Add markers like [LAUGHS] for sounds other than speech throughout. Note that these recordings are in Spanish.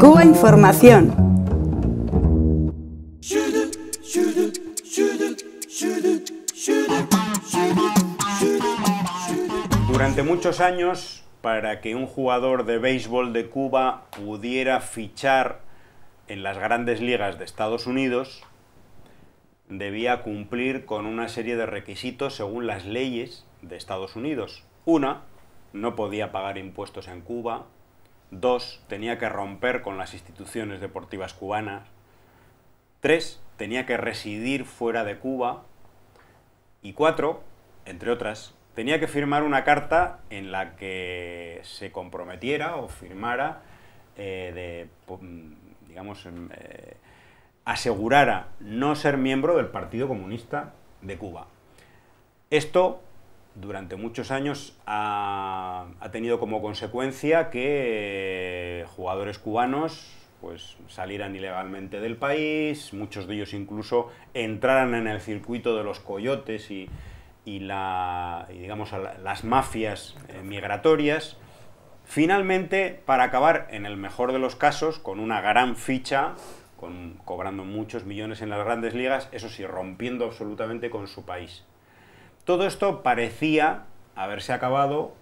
Cuba Información. Durante muchos años, para que un jugador de béisbol de Cuba pudiera fichar en las grandes ligas de Estados Unidos, debía cumplir con una serie de requisitos según las leyes de Estados Unidos. Una, no podía pagar impuestos en Cuba, Dos, tenía que romper con las instituciones deportivas cubanas. Tres, tenía que residir fuera de Cuba. Y cuatro, entre otras, tenía que firmar una carta en la que se comprometiera o firmara eh, de, digamos, em, eh, asegurara no ser miembro del Partido Comunista de Cuba. Esto durante muchos años ha, tenido como consecuencia que eh, jugadores cubanos pues salieran ilegalmente del país, muchos de ellos incluso entraran en el circuito de los coyotes y, la, las mafias eh, migratorias. Finalmente, para acabar, en el mejor de los casos, con una gran ficha, cobrando muchos millones en las grandes ligas, eso sí, rompiendo absolutamente con su país. Todo esto parecía haberse acabado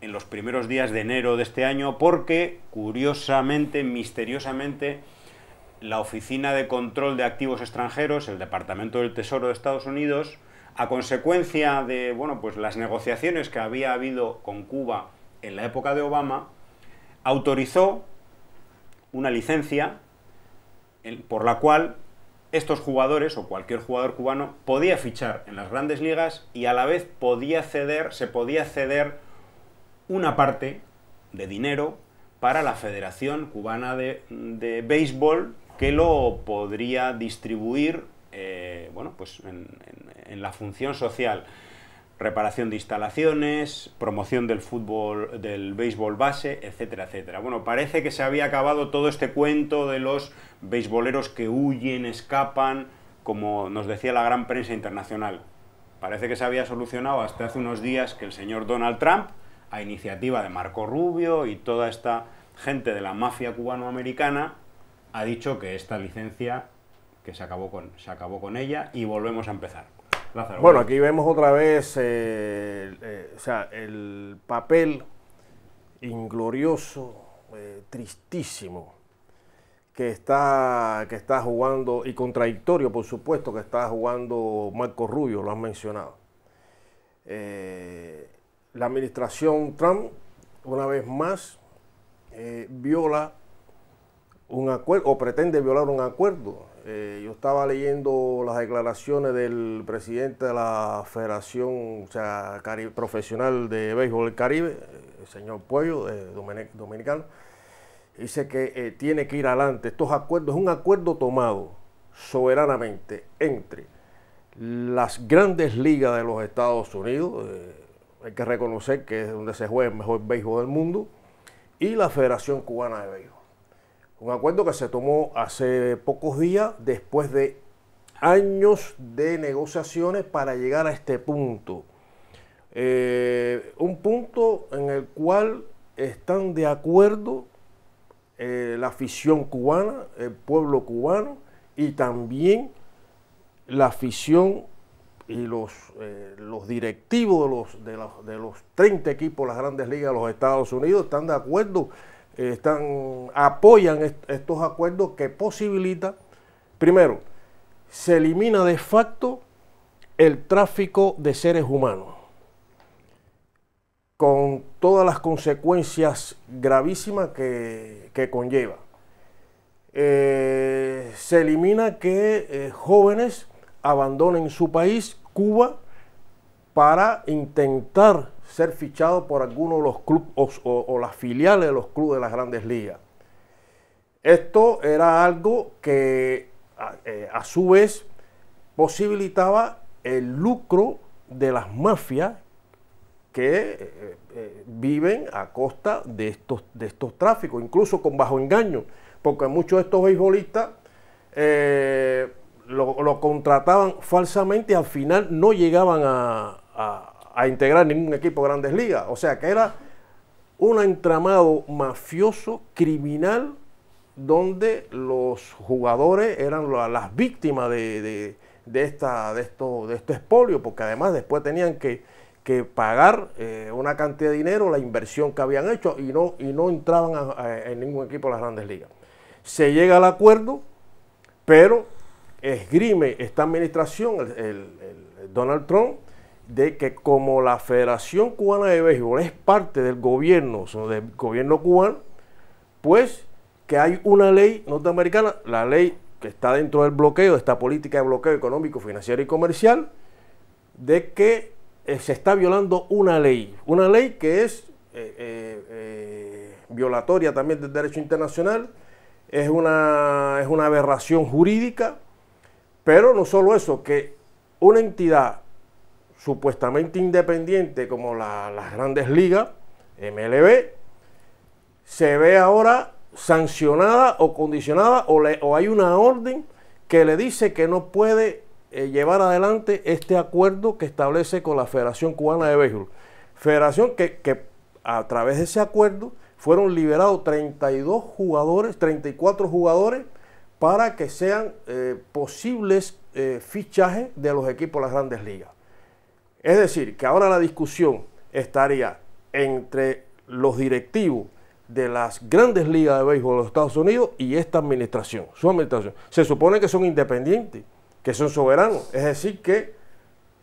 en los primeros días de enero de este año porque, curiosamente, misteriosamente, la Oficina de Control de Activos Extranjeros, el Departamento del Tesoro de Estados Unidos, a consecuencia de bueno, pues las negociaciones que había habido con Cuba en la época de Obama, autorizó una licencia por la cual estos jugadores o cualquier jugador cubano podía fichar en las grandes ligas y a la vez podía se podía ceder una parte de dinero para la Federación Cubana de, Béisbol que lo podría distribuir eh, bueno, pues en la función social reparación de instalaciones, promoción del fútbol, del béisbol base, etcétera, etcétera. Bueno, parece que se había acabado todo este cuento de los beisboleros que huyen, escapan, como nos decía la gran prensa internacional. Parece que se había solucionado hasta hace unos días que el señor Donald Trump, a iniciativa de Marco Rubio y toda esta gente de la mafia cubanoamericana, ha dicho que esta licencia, que se acabó con, se acabó con ella y volvemos a empezar. Bueno, aquí vemos otra vez el, eh, eh, o sea, el papel inglorioso, eh, tristísimo, que está, que está jugando, y contradictorio, por supuesto, que está jugando Marco Rubio, lo has mencionado. la administración Trump, una vez más, viola un acuerdo o pretende violar un acuerdo. Eh, yo estaba leyendo las declaraciones del presidente de la Federación sea, Profesional de Béisbol del Caribe, el señor Pueyo dominicano. Dice que eh, tiene que ir adelante. Estos acuerdos, es un acuerdo tomado soberanamente entre las grandes ligas de los Estados Unidos, eh, hay que reconocer que es donde se juega el mejor béisbol del mundo, y la Federación Cubana de Béisbol. Un acuerdo que se tomó hace pocos días después de años de negociaciones para llegar a este punto. Eh, un punto en el cual están de acuerdo eh, la afición cubana, el pueblo cubano y también la afición y los, eh, directivos de los, de, los, de los 30 equipos de las grandes ligas de los Estados Unidos están de acuerdo están, apoyan estos acuerdos que posibilita, primero, se elimina de facto el tráfico de seres humanos, con todas las consecuencias gravísimas que, conlleva. Eh, se elimina que eh, jóvenes abandonen su país, Cuba, para intentar ser fichado por alguno de los clubes o, las filiales de los clubes de las grandes ligas. Esto era algo que a, eh, su vez posibilitaba el lucro de las mafias que eh, eh, viven a costa de estos, de estos tráficos, incluso con bajo engaño, porque muchos de estos beisbolistas lo, contrataban falsamente y al final no llegaban a, a integrar ningún equipo de grandes ligas. O sea que era un entramado mafioso, criminal, donde los jugadores eran las víctimas de, esta, de, esto, de este expolio, porque además después tenían que, pagar eh, una cantidad de dinero, la inversión que habían hecho, y no, y no entraban en ningún equipo de las grandes ligas. Se llega al acuerdo, pero esgrime esta administración, el Donald Trump, de que como la Federación Cubana de Béisbol es parte del gobierno, o del gobierno cubano, pues que hay una ley norteamericana, la ley que está dentro del bloqueo, esta política de bloqueo económico, financiero y comercial, de que eh, se está violando una ley, una ley que es eh, eh, violatoria también del derecho internacional, es una, es una aberración jurídica, pero no solo eso, que una entidad supuestamente independiente como las grandes ligas, MLB, se ve ahora sancionada o condicionada o, hay una orden que le dice que no puede eh, llevar adelante este acuerdo que establece con la Federación Cubana de Béisbol. Federación que, a través de ese acuerdo fueron liberados 32 jugadores, 34 jugadores para que sean eh, posibles eh, fichajes de los equipos de las grandes ligas. Es decir, que ahora la discusión estaría entre los directivos de las grandes ligas de béisbol de los Estados Unidos y esta administración, su administración. Se supone que son independientes, que son soberanos. Es decir, que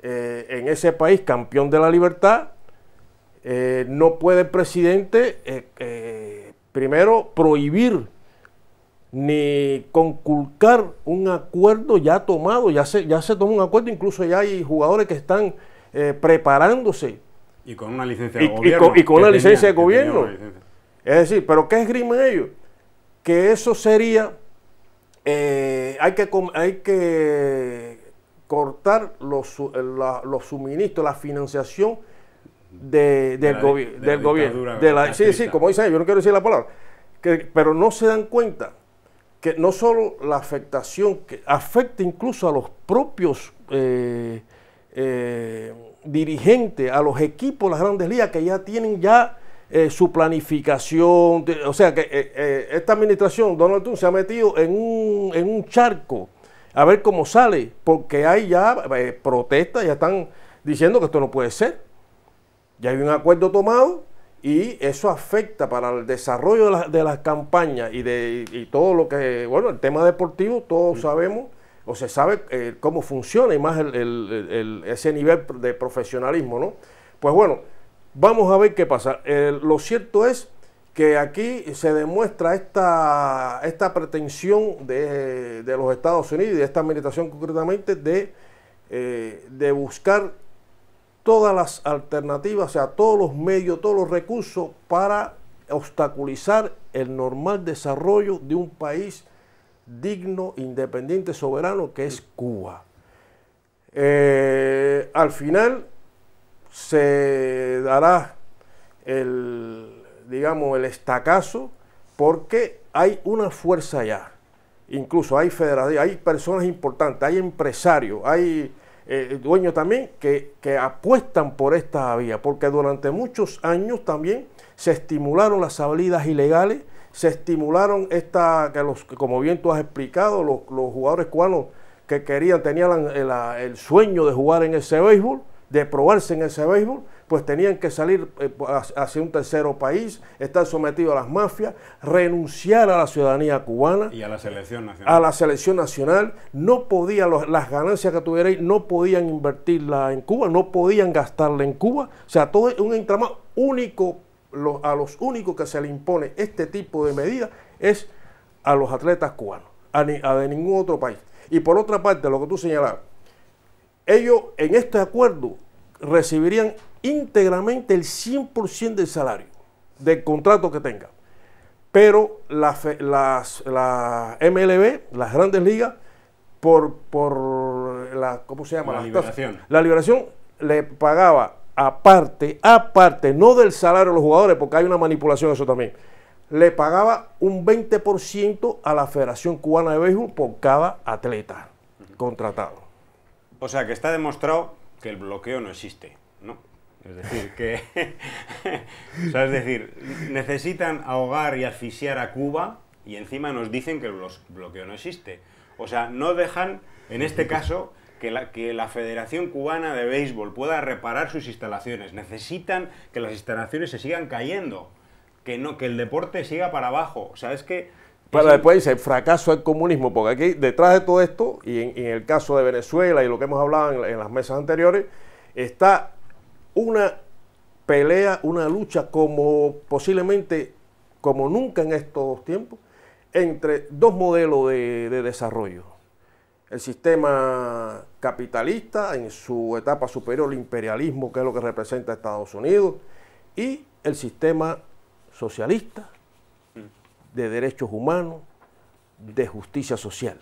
eh, en ese país campeón de la libertad, eh, no puede el presidente, eh, primero, prohibir ni conculcar un acuerdo ya tomado, ya se, ya se tomó un acuerdo, incluso ya hay jugadores que están eh, preparándose. Y con una licencia de gobierno. Y con, una licencia de gobierno. Es decir, ¿pero qué esgrimen ellos? Que eso sería, eh, hay, que, hay que cortar los, eh, los suministros, la financiación del, del gobierno. De sí, sí, como dicen, yo no quiero decir la palabra. pero no se dan cuenta que no solo la afectación, que afecta incluso a los propios eh, a los equipos las grandes ligas que ya tienen ya eh, su planificación. o sea que eh, eh, esta administración, Donald Trump, se ha metido en un, en un charco a ver cómo sale, porque hay ya protestas, ya están diciendo que esto no puede ser. Ya hay un acuerdo tomado y eso afecta para el desarrollo de, las campañas y de y todo lo que, bueno, el tema deportivo, todos sabemos o se sabe eh, cómo funciona y más el, ese nivel de profesionalismo, ¿no? Pues bueno, vamos a ver qué pasa. lo cierto es que aquí se demuestra esta, esta pretensión de, de los Estados Unidos y de esta administración concretamente de, eh, de buscar todas las alternativas, o sea, todos los medios, todos los recursos para obstaculizar el normal desarrollo de un país digno, independiente, soberano, que es Cuba. Eh, al final se dará el, digamos, el estacazo porque hay una fuerza allá. Incluso hay hay personas importantes, hay empresarios, hay eh, dueños también que, que apuestan por esta vía, porque durante muchos años también se estimularon las salidas ilegales se estimularon esta, que los, como bien tú has explicado, los, jugadores cubanos que querían, tenían el, sueño de jugar en ese béisbol, de probarse en ese béisbol, pues tenían que salir eh, hacia un tercero país, estar sometidos a las mafias, renunciar a la ciudadanía cubana. Y a la selección nacional. A la selección nacional. No podían, las ganancias que tuvierais, no podían invertirla en Cuba, no podían gastarla en Cuba. O sea, todo es un entramado único a los únicos que se le impone este tipo de medida es a los atletas cubanos, a, de ningún otro país. Y por otra parte, lo que tú señalabas, ellos en este acuerdo recibirían íntegramente el 100% del salario, del contrato que tengan. Pero la, las, MLB, las grandes ligas, por, la, ¿cómo se llama? La liberación. la liberación le pagaba aparte, aparte, no del salario de los jugadores, porque hay una manipulación de eso también, le pagaba un 20% a la Federación Cubana de Béisbol por cada atleta contratado. O sea que está demostrado que el bloqueo no existe, ¿no? Es decir, que. [LAUGHS] o sea, es decir, necesitan ahogar y asfixiar a Cuba y encima nos dicen que el bloqueo no existe. O sea, no dejan, en este caso, que la, que la Federación Cubana de Béisbol pueda reparar sus instalaciones. Necesitan que las instalaciones se sigan cayendo, que, no, que el deporte siga para abajo. O sea, es que... Pero después dice, fracaso del comunismo, porque aquí detrás de todo esto, y en, el caso de Venezuela y lo que hemos hablado en, las mesas anteriores, está una pelea, una lucha como posiblemente, como nunca en estos tiempos, entre dos modelos de desarrollo el sistema capitalista en su etapa superior, el imperialismo, que es lo que representa Estados Unidos, y el sistema socialista mm. de derechos humanos, de justicia social.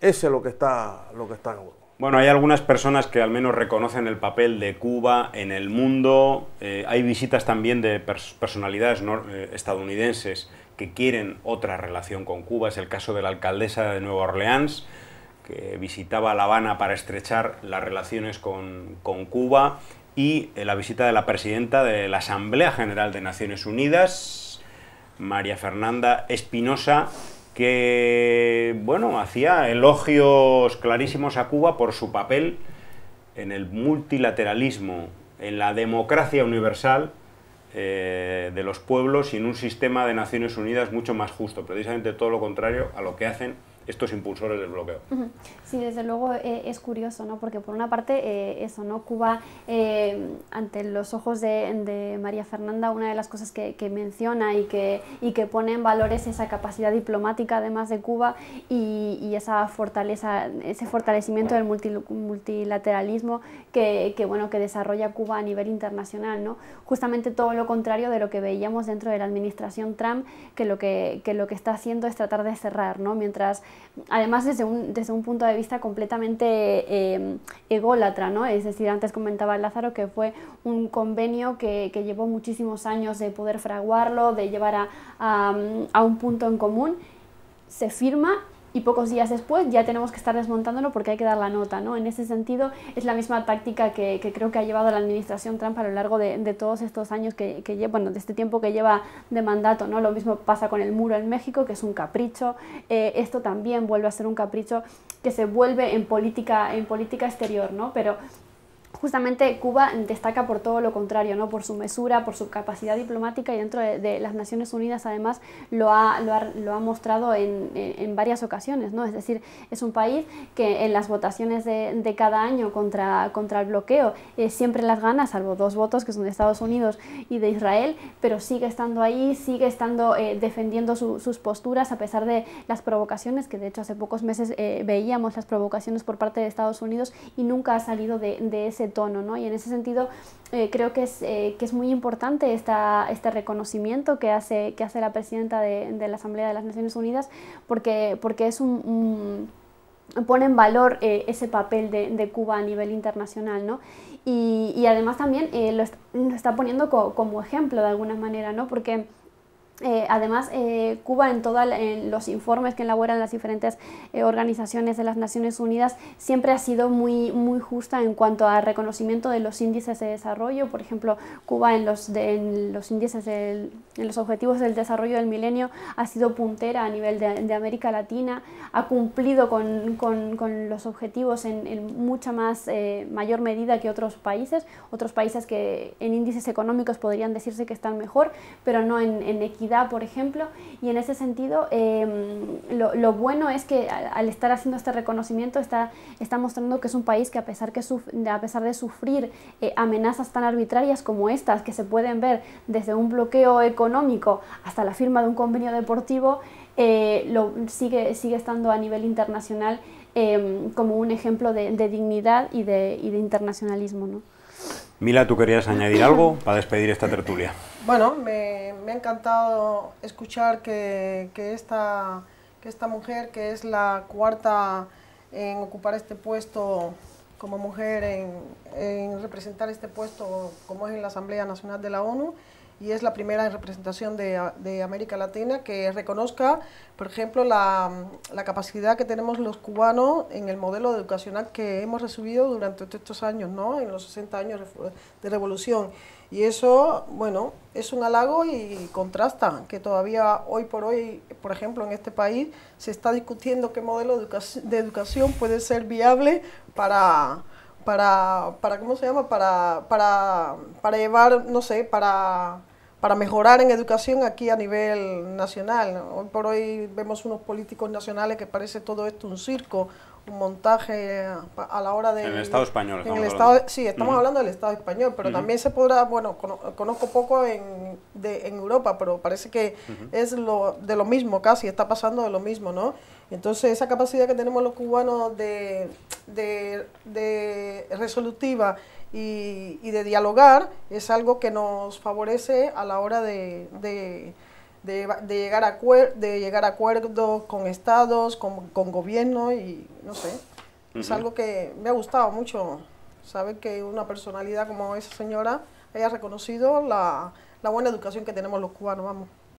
Ese es lo que está, lo que está en juego. Bueno, hay algunas personas que al menos reconocen el papel de Cuba en el mundo. Eh, hay visitas también de personalidades eh, estadounidenses que quieren otra relación con Cuba. Es el caso de la alcaldesa de Nueva Orleans que visitaba La Habana para estrechar las relaciones con, Cuba y eh, la visita de la presidenta de la Asamblea General de Naciones Unidas, María Fernanda Espinosa, que bueno, hacía elogios clarísimos a Cuba por su papel en el multilateralismo, en la democracia universal eh, de los pueblos y en un sistema de Naciones Unidas mucho más justo, precisamente todo lo contrario a lo que hacen estos impulsores del bloqueo. Sí, desde luego eh, es curioso, ¿no? Porque por una parte, eh, eso, ¿no? Cuba, eh, ante los ojos de, María Fernanda, una de las cosas que, menciona y que, y que pone en valor es esa capacidad diplomática, además de Cuba, y, esa fortaleza, ese fortalecimiento del multilateralismo que, bueno, que desarrolla Cuba a nivel internacional, ¿no? Justamente todo lo contrario de lo que veíamos dentro de la administración Trump, que lo que, que, lo que está haciendo es tratar de cerrar, ¿no? Mientras además desde un, desde un punto de vista completamente em, ególatra, ¿no? Es decir, antes comentaba Lázaro que fue un convenio que, llevó muchísimos años de poder fraguarlo, de llevar a, a un punto en común, se firma y pocos días después ya tenemos que estar desmontándolo porque hay que dar la nota. ¿no? En ese sentido es la misma táctica que, que creo que ha llevado la administración Trump a lo largo de, de todos estos años que, que, bueno, de este tiempo que lleva de mandato. ¿no? Lo mismo pasa con el muro en México, que es un capricho. Eh, esto también vuelve a ser un capricho que se vuelve en política, en política exterior, ¿no? pero justamente Cuba destaca por todo lo contrario, ¿no? por su mesura, por su capacidad diplomática y dentro de, las Naciones Unidas además lo ha, lo ha, lo ha mostrado en, varias ocasiones. ¿no? Es decir, es un país que en las votaciones de, cada año contra, contra el bloqueo eh, siempre las gana, salvo dos votos que son de Estados Unidos y de Israel, pero sigue estando ahí, sigue estando eh, defendiendo su, sus posturas a pesar de las provocaciones, que de hecho hace pocos meses eh, veíamos las provocaciones por parte de Estados Unidos y nunca ha salido de, de ese tono, ¿no? Y en ese sentido eh, creo que es, eh, que es muy importante esta, este reconocimiento que hace, que hace la presidenta de, la Asamblea de las Naciones Unidas porque, porque es un, pone en valor eh, ese papel de, Cuba a nivel internacional, ¿no? Y, además también lo, está poniendo como ejemplo de alguna manera, ¿no? Porque eh, además, eh, Cuba en todos los informes que elaboran las diferentes eh, organizaciones de las Naciones Unidas siempre ha sido muy, muy justa en cuanto al reconocimiento de los índices de desarrollo. Por ejemplo, Cuba en los, en los índices del en los Objetivos del Desarrollo del Milenio, ha sido puntera a nivel de, América Latina, ha cumplido con, con, los objetivos en, mucha más eh, mayor medida que otros países, otros países que en índices económicos podrían decirse que están mejor, pero no en, equidad, por ejemplo, y en ese sentido eh, lo, lo, bueno es que al estar haciendo este reconocimiento está, está mostrando que es un país que a pesar, que a pesar de sufrir eh, amenazas tan arbitrarias como estas, que se pueden ver desde un bloqueo económico, económico hasta la firma de un convenio deportivo, eh, lo, sigue, sigue estando a nivel internacional em, como un ejemplo de, dignidad y de, internacionalismo. ¿no? Mila, ¿tú querías añadir algo para despedir esta tertulia? Bueno, me, ha encantado escuchar que, esta, que esta mujer, que es la cuarta en ocupar este puesto como mujer en, representar este puesto como es en la Asamblea Nacional de la ONU y es la primera representación de, América Latina que reconozca, por ejemplo, la, capacidad que tenemos los cubanos en el modelo educacional que hemos recibido durante estos años, ¿no? en los 60 años de revolución. Y eso, bueno, es un halago y contrasta que todavía hoy por hoy, por ejemplo, en este país se está discutiendo qué modelo de, de educación puede ser viable para, para, para ¿cómo se llama? Para, para, para llevar, no sé, para para mejorar en educación aquí a nivel nacional. Hoy por hoy vemos unos políticos nacionales que parece todo esto un circo, un montaje a la hora de... En el Estado español. En el Estado, sí, estamos hablando del Estado español, pero también se podrá, bueno, conozco poco en, Europa, pero parece que es lo, de lo mismo casi, está pasando de lo mismo, ¿no? Entonces esa capacidad que tenemos los cubanos de, de, de resolutiva y, de dialogar es algo que nos favorece a la hora de, de, llegar, a de llegar a acuerdos con estados, con, con gobierno y no sé. Es algo que me ha gustado mucho. saber que una personalidad como esa señora haya reconocido la, la buena educación que tenemos los cubanos, vamos.